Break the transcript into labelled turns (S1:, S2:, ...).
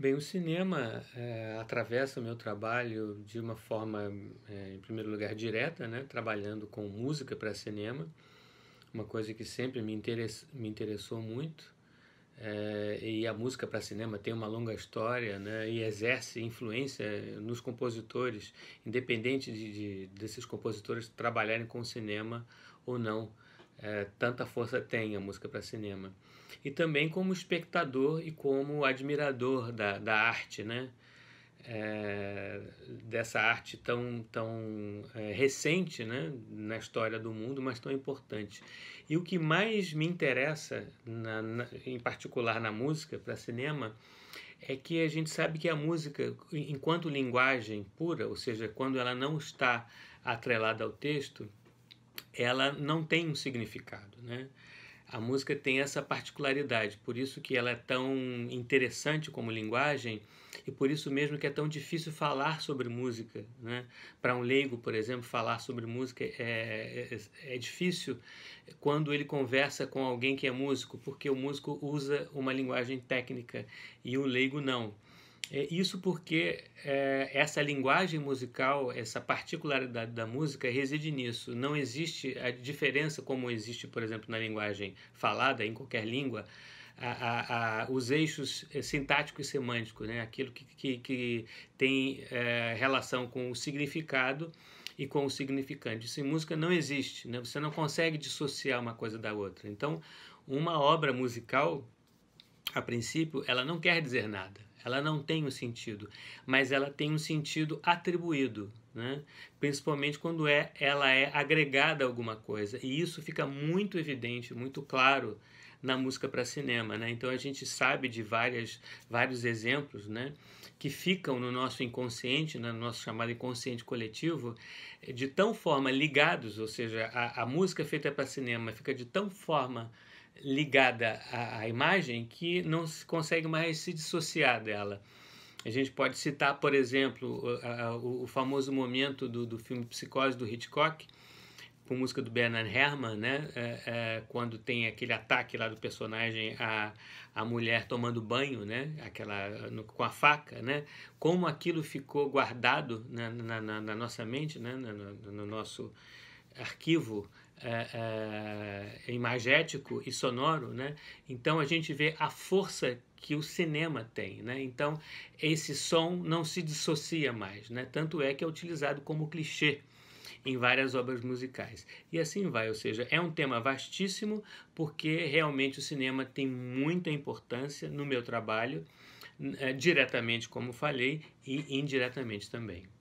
S1: Bem, o cinema é, atravessa o meu trabalho de uma forma, é, em primeiro lugar, direta, né? trabalhando com música para cinema, uma coisa que sempre me, interess me interessou muito. É, e a música para cinema tem uma longa história né, e exerce influência nos compositores, independente de, de desses compositores trabalharem com cinema ou não é, tanta força tem a música para cinema. E também como espectador e como admirador da, da arte, né? É, dessa arte tão, tão é, recente né, na história do mundo, mas tão importante. E o que mais me interessa, na, na, em particular na música, para cinema, é que a gente sabe que a música, enquanto linguagem pura, ou seja, quando ela não está atrelada ao texto, ela não tem um significado, né? A música tem essa particularidade, por isso que ela é tão interessante como linguagem e por isso mesmo que é tão difícil falar sobre música. Né? Para um leigo, por exemplo, falar sobre música é, é, é, difícil quando ele conversa com alguém que é músico, porque o músico usa uma linguagem técnica e o leigo não. É isso porque é, essa linguagem musical, essa particularidade da música reside nisso. Não existe a diferença como existe, por exemplo, na linguagem falada, em qualquer língua, a, a, a, os eixos eh, sintático e semântico, né? aquilo que, que, que tem é, relação com o significado e com o significante. Isso em música não existe, né? você não consegue dissociar uma coisa da outra. Então, uma obra musical, a princípio, ela não quer dizer nada ela não tem um sentido, mas ela tem um sentido atribuído, né? principalmente quando é, ela é agregada a alguma coisa. E isso fica muito evidente, muito claro na música para cinema. Né? Então a gente sabe de várias, vários exemplos né? que ficam no nosso inconsciente, né? no nosso chamado inconsciente coletivo, de tão forma ligados, ou seja, a, a música feita para cinema fica de tão forma ligada à, à imagem que não se consegue mais se dissociar dela. A gente pode citar, por exemplo, o, o famoso momento do, do, filme Psicose do Hitchcock, com música do Bernard Herrmann, né? É, é, quando tem aquele ataque lá do personagem à, à mulher tomando banho, né? Aquela, no, com a faca, né? Como aquilo ficou guardado né? na, na, na, na nossa mente, né? no nosso arquivo é, é, imagético e sonoro, né? Então a gente vê a força que o cinema tem, né? Então esse som não se dissocia mais, né? Tanto é que é utilizado como clichê em várias obras musicais. E assim vai, ou seja, é um tema vastíssimo porque realmente o cinema tem muita importância no meu trabalho, é, diretamente, como falei, e indiretamente também.